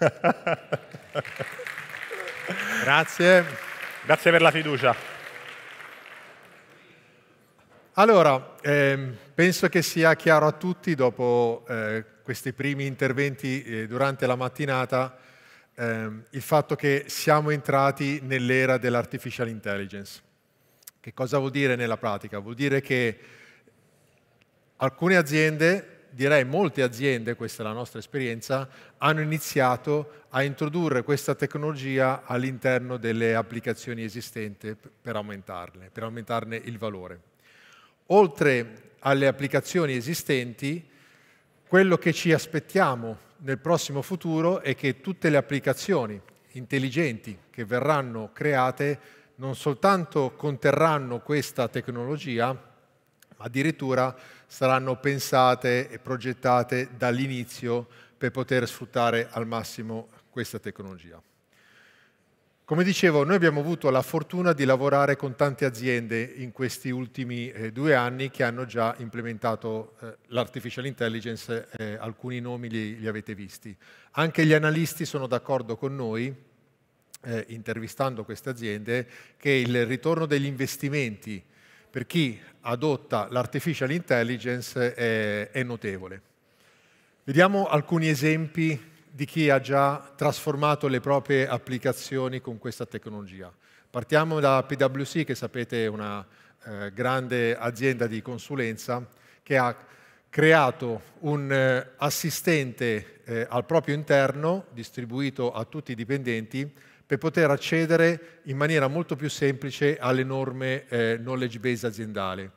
Grazie. Grazie per la fiducia. Allora, eh, penso che sia chiaro a tutti dopo eh, questi primi interventi eh, durante la mattinata ehm, il fatto che siamo entrati nell'era dell'artificial intelligence. Che cosa vuol dire nella pratica? Vuol dire che alcune aziende direi molte aziende, questa è la nostra esperienza, hanno iniziato a introdurre questa tecnologia all'interno delle applicazioni esistenti per aumentarle, per aumentarne il valore. Oltre alle applicazioni esistenti, quello che ci aspettiamo nel prossimo futuro è che tutte le applicazioni intelligenti che verranno create non soltanto conterranno questa tecnologia, ma addirittura saranno pensate e progettate dall'inizio per poter sfruttare al massimo questa tecnologia. Come dicevo, noi abbiamo avuto la fortuna di lavorare con tante aziende in questi ultimi eh, due anni che hanno già implementato eh, l'artificial intelligence, eh, alcuni nomi li, li, avete visti. Anche gli analisti sono d'accordo con noi, eh, intervistando queste aziende, che il ritorno degli investimenti per chi adotta l'artificial intelligence è, è notevole. Vediamo alcuni esempi di chi ha già trasformato le proprie applicazioni con questa tecnologia. Partiamo da PwC, che sapete è una eh, grande azienda di consulenza, che ha creato un eh, assistente eh, al proprio interno, distribuito a tutti i dipendenti, per poter accedere in maniera molto più semplice alle norme eh, knowledge base aziendali.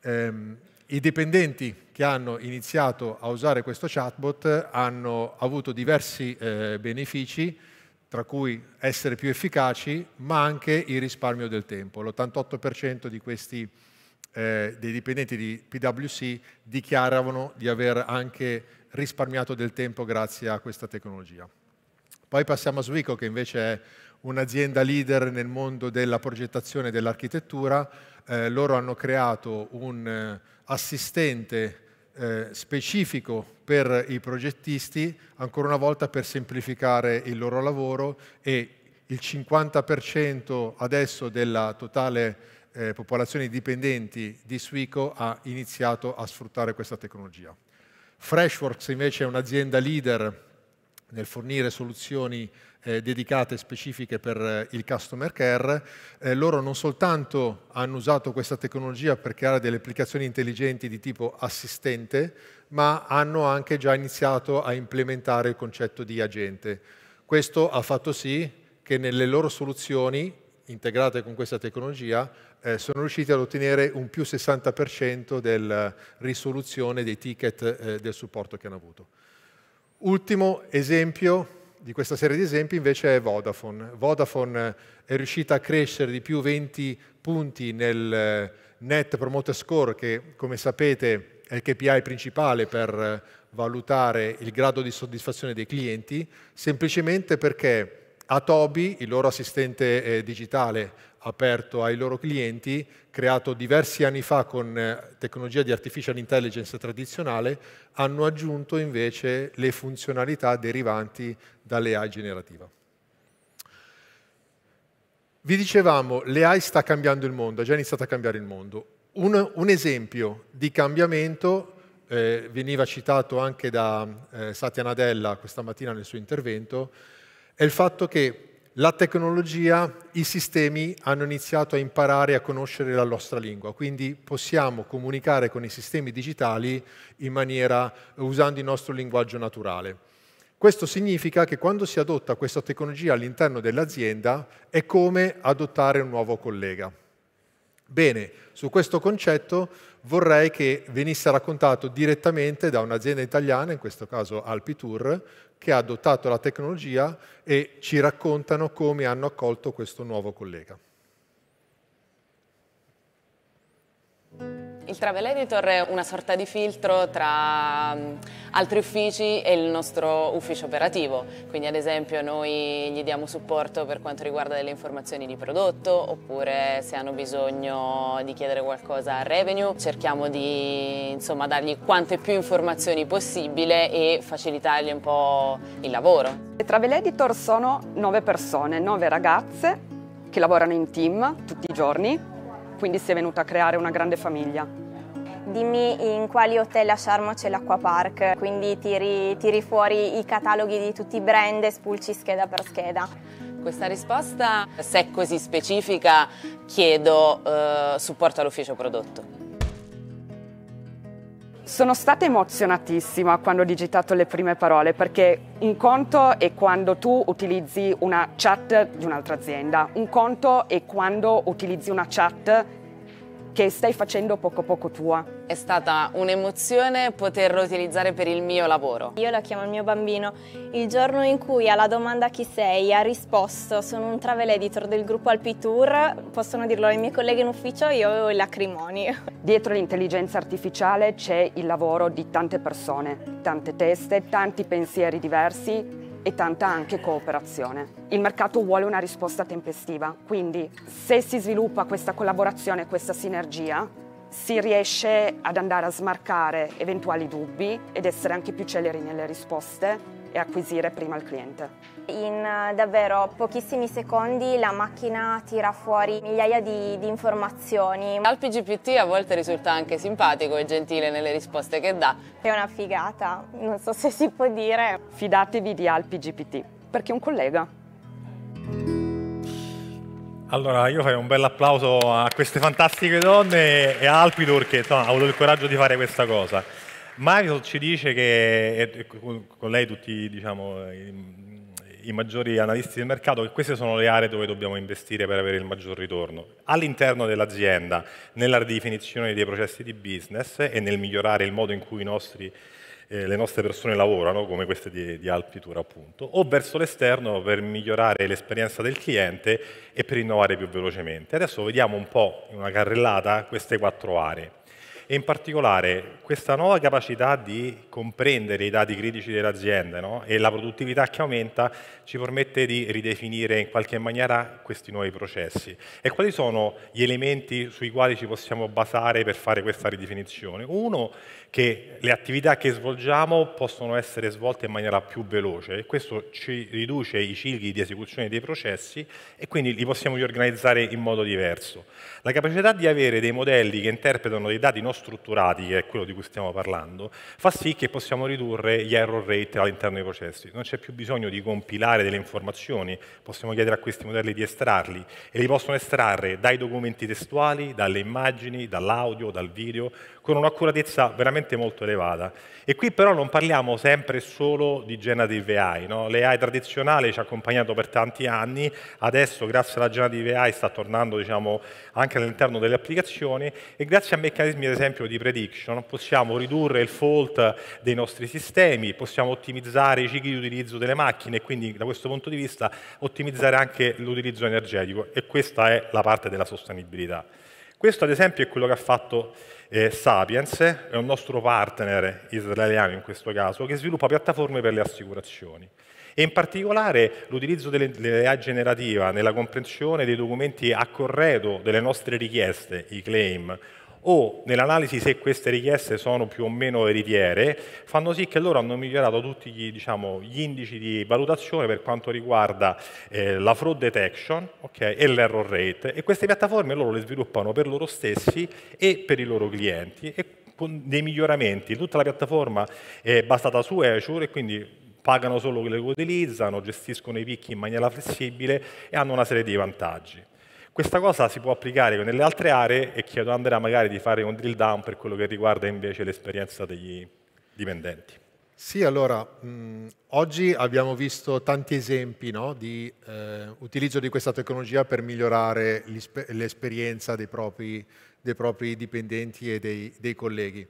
Ehm, I dipendenti che hanno iniziato a usare questo chatbot hanno avuto diversi eh, benefici, tra cui essere più efficaci, ma anche il risparmio del tempo. L'88% di questi eh, dei dipendenti di PwC dichiaravano di aver anche risparmiato del tempo grazie a questa tecnologia. Poi passiamo a Swico, che invece è un'azienda leader nel mondo della progettazione dell'architettura. Eh, loro hanno creato un eh, assistente eh, specifico per i progettisti, ancora una volta per semplificare il loro lavoro e il 50% adesso della totale eh, popolazione di dipendenti di Suico ha iniziato a sfruttare questa tecnologia. Freshworks invece è un'azienda leader nel fornire soluzioni eh, dedicate specifiche per eh, il customer care, eh, loro non soltanto hanno usato questa tecnologia per creare delle applicazioni intelligenti di tipo assistente, ma hanno anche già iniziato a implementare il concetto di agente. Questo ha fatto sì che nelle loro soluzioni integrate con questa tecnologia eh, sono riusciti ad ottenere un più 60% della risoluzione dei ticket eh, del supporto che hanno avuto. Ultimo esempio di questa serie di esempi invece è Vodafone. Vodafone eh, è riuscita a crescere di più 20 punti nel eh, Net Promoter Score, che come sapete è il KPI principale per eh, valutare il grado di soddisfazione dei clienti, semplicemente perché a Toby, il loro assistente digitale, aperto ai loro clienti, creato diversi anni fa con eh, tecnologia di artificial intelligence tradizionale, hanno aggiunto invece le funzionalità derivanti dall'AI generativa. Vi dicevamo, l'AI sta cambiando il mondo, ha già iniziato a cambiare il mondo. Un, un esempio di cambiamento eh, veniva citato anche da eh, Satya Nadella questa mattina nel suo intervento, è il fatto che la tecnologia, i sistemi hanno iniziato a imparare a conoscere la nostra lingua, quindi possiamo comunicare con i sistemi digitali in maniera, usando il nostro linguaggio naturale. Questo significa che quando si adotta questa tecnologia all'interno dell'azienda è come adottare un nuovo collega. Bene, su questo concetto vorrei che venisse raccontato direttamente da un'azienda italiana, in questo caso Alpitour, che ha adottato la tecnologia e ci raccontano come hanno accolto questo nuovo collega. Il travel editor è una sorta di filtro tra mm, altri uffici e il nostro ufficio operativo, quindi ad esempio noi gli diamo supporto per quanto riguarda delle informazioni di prodotto oppure se hanno bisogno di chiedere qualcosa a revenue, cerchiamo di insomma, dargli quante più informazioni possibile e facilitargli un po' il lavoro. Le travel editor sono nove persone, nove ragazze che lavorano in team tutti i giorni quindi si è venuta a creare una grande famiglia. Dimmi in quali hotel a Sharma c'è l'acquapark, quindi tiri, tiri fuori i cataloghi di tutti i brand e spulci scheda per scheda. Questa risposta, se è così specifica, chiedo eh, supporto all'ufficio prodotto sono stata emozionatissima quando ho digitato le prime parole perché un conto è quando tu utilizzi una chat di un'altra azienda, un conto è quando utilizzi una chat che stai facendo poco poco tua. È stata un'emozione poterlo utilizzare per il mio lavoro. Io la chiamo il mio bambino. Il giorno in cui alla domanda chi sei ha risposto sono un travel editor del gruppo Alpi Tour, possono dirlo ai miei colleghi in ufficio, io avevo i lacrimoni. Dietro l'intelligenza artificiale c'è il lavoro di tante persone, tante teste, tanti pensieri diversi, e tanta anche cooperazione. Il mercato vuole una risposta tempestiva, quindi se si sviluppa questa collaborazione, questa sinergia, si riesce ad andare a smarcare eventuali dubbi ed essere anche più celeri nelle risposte e acquisire prima il cliente. In eh, davvero pochissimi secondi la macchina tira fuori migliaia di, di informazioni. Alpi GPT a volte risulta anche simpatico e gentile nelle risposte che dà. È una figata, non so se si può dire. Fidatevi di AlpGPT, perché è un collega. Allora, io farei un bel applauso a queste fantastiche donne e a Alpidor che no, ha avuto il coraggio di fare questa cosa. Marisol ci dice che, con lei tutti diciamo, i maggiori analisti del mercato che queste sono le aree dove dobbiamo investire per avere il maggior ritorno. All'interno dell'azienda, nella ridefinizione dei processi di business e nel migliorare il modo in cui nostri, eh, le nostre persone lavorano, come queste di, di Alpitura appunto, o verso l'esterno per migliorare l'esperienza del cliente e per innovare più velocemente. Adesso vediamo un po' in una carrellata queste quattro aree e in particolare questa nuova capacità di comprendere i dati critici delle aziende no? e la produttività che aumenta ci permette di ridefinire in qualche maniera questi nuovi processi. E quali sono gli elementi sui quali ci possiamo basare per fare questa ridefinizione? Uno, che le attività che svolgiamo possono essere svolte in maniera più veloce e questo ci riduce i cicli di esecuzione dei processi e quindi li possiamo riorganizzare in modo diverso. La capacità di avere dei modelli che interpretano dei dati nostri strutturati, che è quello di cui stiamo parlando, fa sì che possiamo ridurre gli error rate all'interno dei processi. Non c'è più bisogno di compilare delle informazioni, possiamo chiedere a questi modelli di estrarli e li possono estrarre dai documenti testuali, dalle immagini, dall'audio, dal video, con un'accuratezza veramente molto elevata. E qui però non parliamo sempre solo di generative AI, no? l'AI tradizionale ci ha accompagnato per tanti anni, adesso grazie alla generative AI sta tornando diciamo, anche all'interno delle applicazioni e grazie a meccanismi ad esempio esempio di prediction, possiamo ridurre il fault dei nostri sistemi, possiamo ottimizzare i cicli di utilizzo delle macchine e quindi da questo punto di vista ottimizzare anche l'utilizzo energetico e questa è la parte della sostenibilità. Questo ad esempio è quello che ha fatto eh, Sapiens, è un nostro partner israeliano in questo caso, che sviluppa piattaforme per le assicurazioni e in particolare l'utilizzo dell'IA generativa nella comprensione dei documenti a corredo delle nostre richieste, i claim, o nell'analisi se queste richieste sono più o meno veritiere, fanno sì che loro hanno migliorato tutti gli, diciamo, gli indici di valutazione per quanto riguarda eh, la fraud detection okay, e l'error rate e queste piattaforme loro le sviluppano per loro stessi e per i loro clienti e con dei miglioramenti. Tutta la piattaforma è basata su Azure e quindi pagano solo che le utilizzano, gestiscono i picchi in maniera flessibile e hanno una serie di vantaggi. Questa cosa si può applicare nelle altre aree e chiedo a Andrea magari di fare un drill down per quello che riguarda invece l'esperienza degli dipendenti. Sì, allora, mh, oggi abbiamo visto tanti esempi no, di eh, utilizzo di questa tecnologia per migliorare l'esperienza dei propri, dei propri, dipendenti e dei, dei colleghi.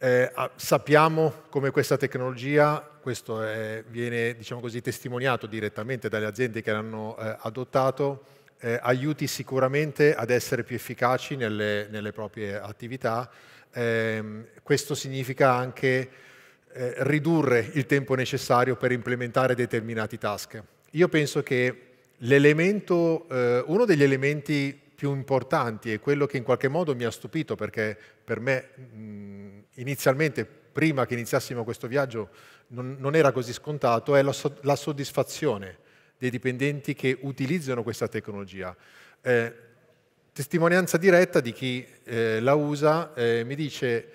Eh, ah, sappiamo come questa tecnologia, questo è, viene diciamo così, testimoniato direttamente dalle aziende che l'hanno eh, adottato, eh, aiuti sicuramente ad essere più efficaci nelle, nelle proprie attività. Eh, questo significa anche eh, ridurre il tempo necessario per implementare determinati task. Io penso che eh, uno degli elementi più importanti e quello che in qualche modo mi ha stupito perché per me mh, inizialmente, prima che iniziassimo questo viaggio, non, non era così scontato, è la, so la soddisfazione dei dipendenti che utilizzano questa tecnologia. Eh, testimonianza diretta di chi eh, la usa eh, mi dice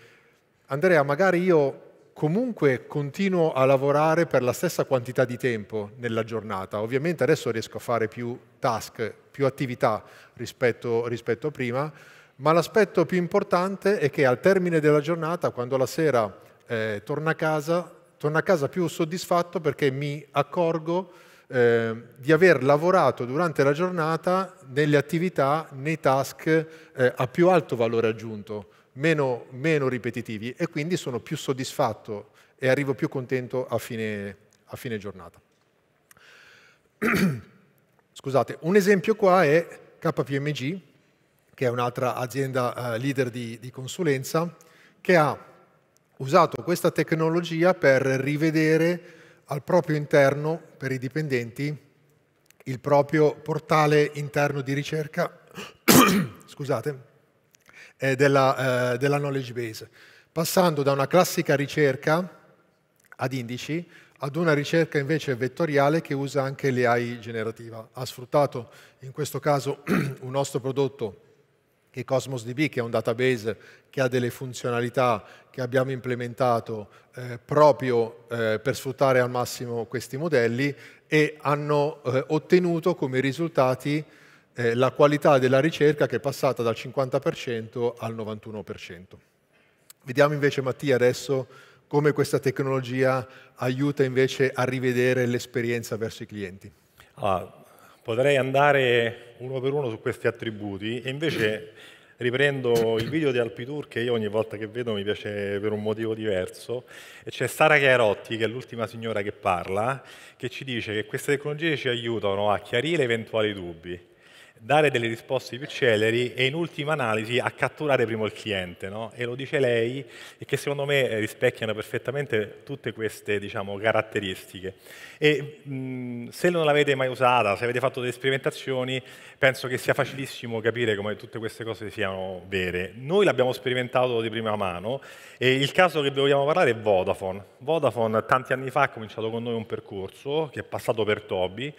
Andrea, magari io comunque continuo a lavorare per la stessa quantità di tempo nella giornata. Ovviamente adesso riesco a fare più task, più attività rispetto, rispetto a prima, ma l'aspetto più importante è che al termine della giornata, quando la sera eh, torno a casa, torno a casa più soddisfatto perché mi accorgo eh, di aver lavorato durante la giornata nelle attività, nei task eh, a più alto valore aggiunto, meno, meno, ripetitivi e quindi sono più soddisfatto e arrivo più contento a fine, a fine giornata. Scusate, un esempio qua è KPMG, che è un'altra azienda eh, leader di, di consulenza, che ha usato questa tecnologia per rivedere al proprio interno, per i dipendenti, il proprio portale interno di ricerca scusate, della, eh, della knowledge base, passando da una classica ricerca ad indici ad una ricerca invece vettoriale che usa anche l'AI generativa. Ha sfruttato in questo caso un nostro prodotto che è DB, che è un database che ha delle funzionalità che abbiamo implementato eh, proprio eh, per sfruttare al massimo questi modelli e hanno eh, ottenuto come risultati eh, la qualità della ricerca che è passata dal 50% al 91%. Vediamo invece Mattia adesso come questa tecnologia aiuta invece a rivedere l'esperienza verso i clienti. Ah potrei andare uno per uno su questi attributi e invece riprendo il video di Alpitour che io ogni volta che vedo mi piace per un motivo diverso e c'è Sara Chiarotti che è l'ultima signora che parla che ci dice che queste tecnologie ci aiutano a chiarire eventuali dubbi dare delle risposte più celeri e in ultima analisi a catturare prima il cliente. No? E lo dice lei e che secondo me eh, rispecchiano perfettamente tutte queste diciamo, caratteristiche. E, mh, mhmm, se non l'avete mai usata, se avete fatto delle sperimentazioni, penso che sia facilissimo capire come tutte queste cose siano vere. Noi l'abbiamo sperimentato di prima mano e il caso che vi vogliamo parlare è Vodafone. Vodafone tanti anni fa ha cominciato con noi un percorso che è passato per Toby,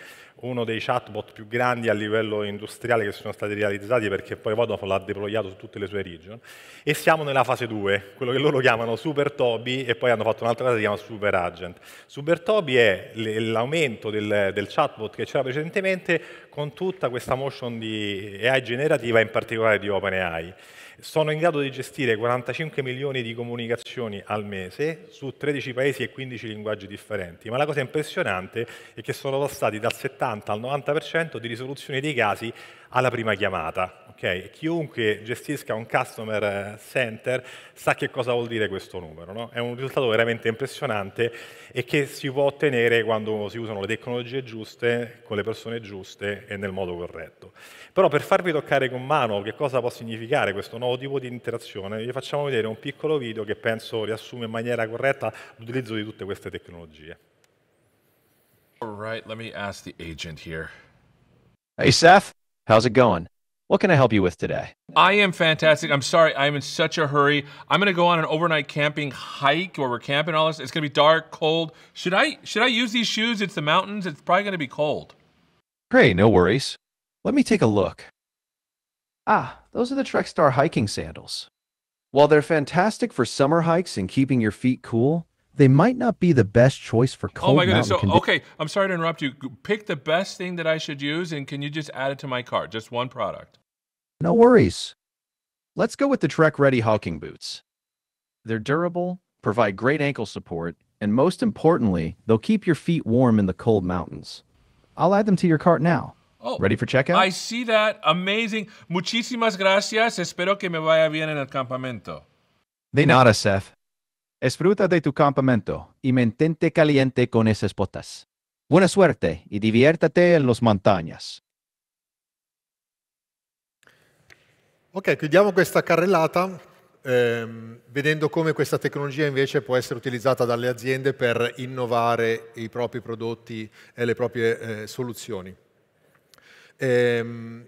uno dei chatbot più grandi a livello industriale industriali che sono stati realizzati perché poi Vodafone l'ha deployato su tutte le sue region. E siamo nella fase 2, quello che loro chiamano Super Toby e poi hanno fatto un'altra cosa che si chiama Super Agent. Super Toby è l'aumento del, del chatbot che c'era precedentemente con tutta questa motion di AI generativa, in particolare di OpenAI. Sono in grado di gestire 45 milioni di comunicazioni al mese su 13 paesi e 15 linguaggi differenti, ma la cosa impressionante è che sono passati dal 70 al 90% di risoluzione dei casi alla prima chiamata. Okay? Chiunque gestisca un customer eh, center sa che cosa vuol dire questo numero. No? È un risultato veramente impressionante e che si può ottenere quando si usano le tecnologie giuste, con le persone giuste e nel modo corretto. Però per farvi toccare con mano che cosa può significare questo nuovo tipo di interazione, vi facciamo vedere un piccolo video che penso riassume in maniera corretta l'utilizzo di tutte queste tecnologie. All right, let me ask the agent here. Hey Seth, how's it going? What can I help you with today? I am fantastic. I'm sorry. I'm in such a hurry. I'm going to go on an overnight camping hike where we're camping all this. It's going to be dark, cold. Should I should I use these shoes? It's the mountains. It's probably going to be cold. Great, no worries. Let me take a look. Ah, those are the Trek Star hiking sandals. While they're fantastic for summer hikes and keeping your feet cool, they might not be the best choice for cold. Oh my goodness! So condi- okay, I'm sorry to interrupt you. Pick the best thing that I should use, and can you just add it to my cart? Just one product. No worries. Let's go with the Trek Ready hiking boots. They're durable, provide great ankle support, and most importantly, they'll keep your feet warm in the cold mountains. I'll add them to your cart now. Oh, Ready for checkout? I see that. Amazing. Muchísimas gracias. Espero que me vaya bien en el campamento. They nod us, Seth. Es fruta de tu campamento y mantente caliente con esas botas. Buena suerte y diviértate en las montañas. Ok, chiudiamo questa carrellata ehm, vedendo come questa tecnologia invece può essere utilizzata dalle aziende per innovare i propri prodotti e le proprie eh, soluzioni. Ehm,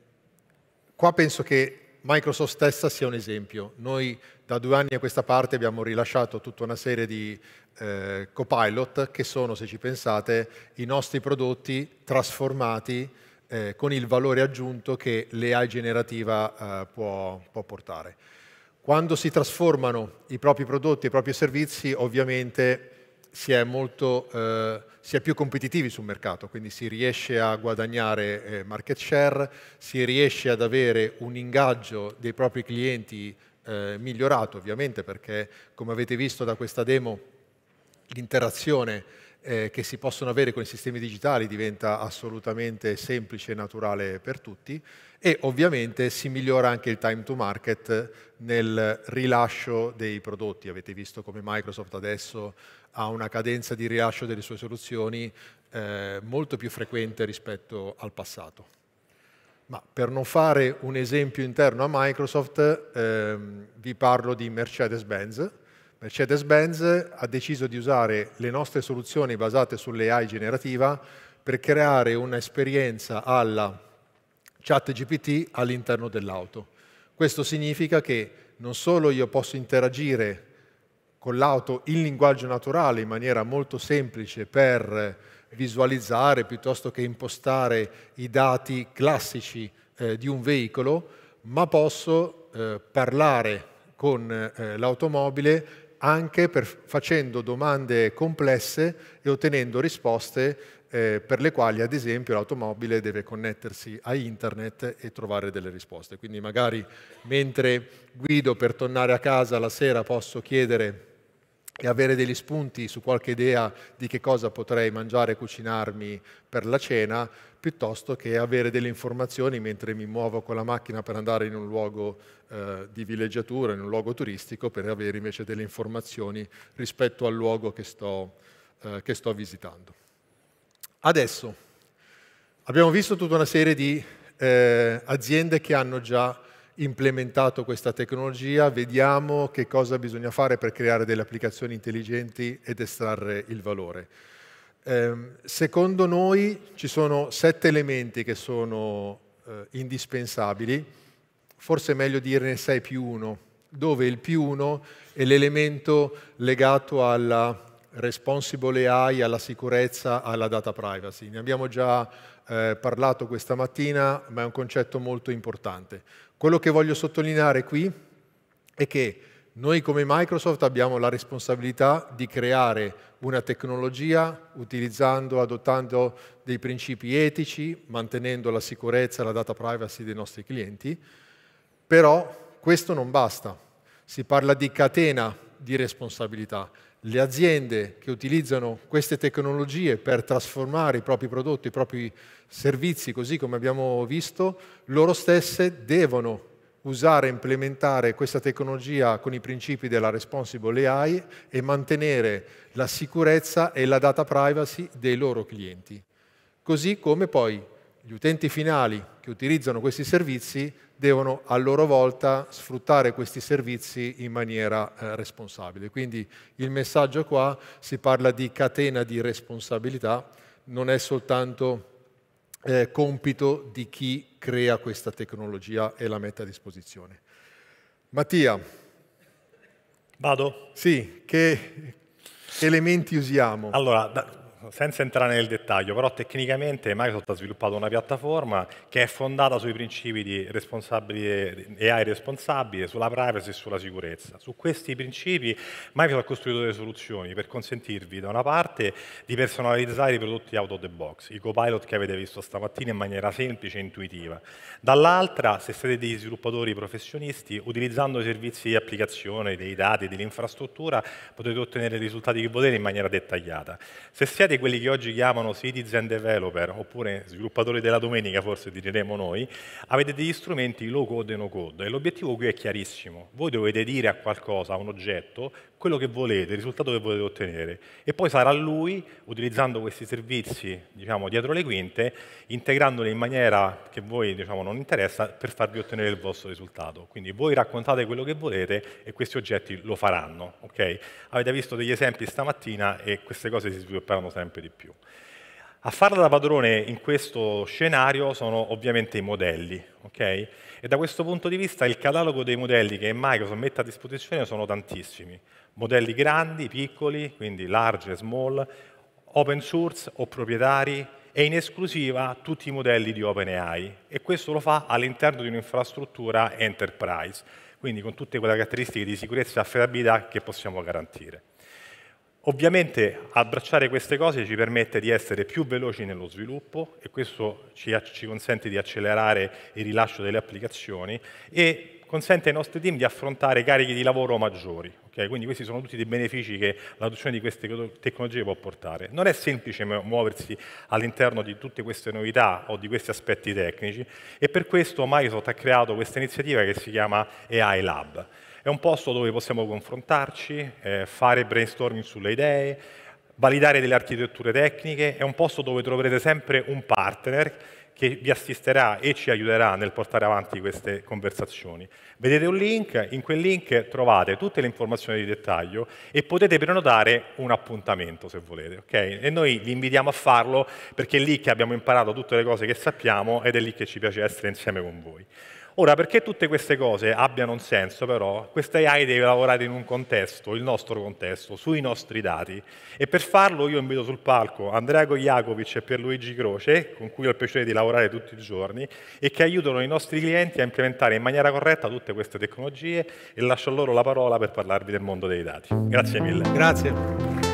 qua penso che Microsoft stessa sia un esempio. Noi da due anni a questa parte abbiamo rilasciato tutta una serie di eh, copilot che sono, se ci pensate, i nostri prodotti trasformati eh, con il valore aggiunto che l'AI generativa eh, può, può portare. Quando si trasformano i propri prodotti, i propri servizi, ovviamente si è, molto, eh, si è, più competitivi sul mercato, quindi si riesce a guadagnare eh, market share, si riesce ad avere un ingaggio dei propri clienti eh, migliorato ovviamente perché come avete visto da questa demo l'interazione eh, che si possono avere con i sistemi digitali diventa assolutamente semplice e naturale per tutti e ovviamente si migliora anche il time to market nel rilascio dei prodotti. Avete visto come Microsoft adesso ha una cadenza di rilascio delle sue soluzioni eh, molto più frequente rispetto al passato. Ma per non fare un esempio interno a Microsoft, ehm, vi parlo di Mercedes-Benz, Mercedes-Benz ha deciso di usare le nostre soluzioni basate sull'AI generativa per creare un'esperienza alla chat GPT all'interno dell'auto. Questo significa che non solo io posso interagire con l'auto in linguaggio naturale in maniera molto semplice per visualizzare piuttosto che impostare i dati classici eh, di un veicolo, ma posso eh, parlare con eh, l'automobile anche per, facendo domande complesse e ottenendo risposte eh, per le quali ad esempio l'automobile deve connettersi a internet e trovare delle risposte. Quindi magari mentre guido per tornare a casa la sera posso chiedere e avere degli spunti su qualche idea di che cosa potrei mangiare e cucinarmi per la cena, piuttosto che avere delle informazioni mentre mi muovo con la macchina per andare in un luogo eh, di villeggiatura, in un luogo turistico, per avere invece delle informazioni rispetto al luogo che sto, eh, che sto visitando. Adesso abbiamo visto tutta una serie di eh, aziende che hanno già implementato questa tecnologia, vediamo che cosa bisogna fare per creare delle applicazioni intelligenti ed estrarre il valore. Ehm, secondo noi ci sono sette elementi che sono eh, indispensabili, forse è meglio dirne sei più uno, dove il più uno è l'elemento legato alla responsible AI alla sicurezza, alla data privacy. Ne abbiamo già eh, parlato questa mattina, ma è un concetto molto importante. Quello che voglio sottolineare qui è che noi come Microsoft abbiamo la responsabilità di creare una tecnologia utilizzando, adottando dei principi etici, mantenendo la sicurezza e la data privacy dei nostri clienti, però questo non basta. Si parla di catena di responsabilità le aziende che utilizzano queste tecnologie per trasformare i propri prodotti, i propri servizi, così come abbiamo visto, loro stesse devono usare e implementare questa tecnologia con i principi della responsible AI e mantenere la sicurezza e la data privacy dei loro clienti. Così come poi gli utenti finali che utilizzano questi servizi devono a loro volta sfruttare questi servizi in maniera eh, responsabile. Quindi il messaggio qua si parla di catena di responsabilità, non è soltanto eh, compito di chi crea questa tecnologia e la mette a disposizione. Mattia. Vado? Sì, che elementi usiamo? Allora, senza entrare nel dettaglio, però tecnicamente Microsoft ha sviluppato una piattaforma che è fondata sui principi di responsabili, AI responsabile, sulla privacy e sulla sicurezza. Su questi principi Microsoft ha costruito delle soluzioni per consentirvi da una parte di personalizzare i prodotti out of the box, i copilot che avete visto stamattina in maniera semplice e intuitiva. Dall'altra, se siete degli sviluppatori professionisti, utilizzando i servizi di applicazione, dei dati, dell'infrastruttura, potete ottenere i risultati che volete in maniera dettagliata. Se siete specialmente quelli che oggi chiamano citizen developer, oppure sviluppatori della domenica forse diremo noi, avete degli strumenti low code e no code e l'obiettivo qui è chiarissimo. Voi dovete dire a qualcosa, a un oggetto, quello che volete, il risultato che volete ottenere e poi sarà lui, utilizzando questi servizi diciamo, dietro le quinte, integrandoli in maniera che a voi diciamo, non interessa per farvi ottenere il vostro risultato. Quindi voi raccontate quello che volete e questi oggetti lo faranno. Okay? Avete visto degli esempi stamattina e queste cose si svilupperanno sempre sempre di più. A farla da padrone in questo scenario sono ovviamente i modelli, okay? E da questo punto di vista il catalogo dei modelli che Microsoft mette a disposizione sono tantissimi. Modelli grandi, piccoli, quindi large, small, open source o proprietari, e in esclusiva tutti i modelli di OpenAI e questo lo fa all'interno di un'infrastruttura enterprise, quindi con tutte quelle caratteristiche di sicurezza e affidabilità che possiamo garantire. Ovviamente abbracciare queste cose ci permette di essere più veloci nello sviluppo e questo ci, ci, consente di accelerare il rilascio delle applicazioni e consente ai nostri team di affrontare carichi di lavoro maggiori. Okay? Quindi questi sono tutti dei benefici che l'adozione di queste tecnologie può portare. Non è semplice muoversi all'interno di tutte queste novità o di questi aspetti tecnici e per questo Microsoft ha creato questa iniziativa che si chiama AI Lab è un posto dove possiamo confrontarci, eh, fare brainstorming sulle idee, validare delle architetture tecniche, è un posto dove troverete sempre un partner che vi assisterà e ci aiuterà nel portare avanti queste conversazioni. Vedete un link, in quel link trovate tutte le informazioni di dettaglio e potete prenotare un appuntamento se volete, okay? E noi vi invitiamo a farlo perché è lì che abbiamo imparato tutte le cose che sappiamo ed è lì che ci piace essere insieme con voi. Ora, perché tutte queste cose abbiano un senso, però, questa AI deve lavorare in un contesto, il nostro contesto, sui nostri dati. E per farlo io invito sul palco Andrea Gojakovic e Pierluigi Croce, con cui ho il piacere di lavorare tutti i giorni, e che aiutano i nostri clienti a implementare in maniera corretta tutte queste tecnologie e lascio loro la parola per parlarvi del mondo dei dati. Grazie mille. Grazie.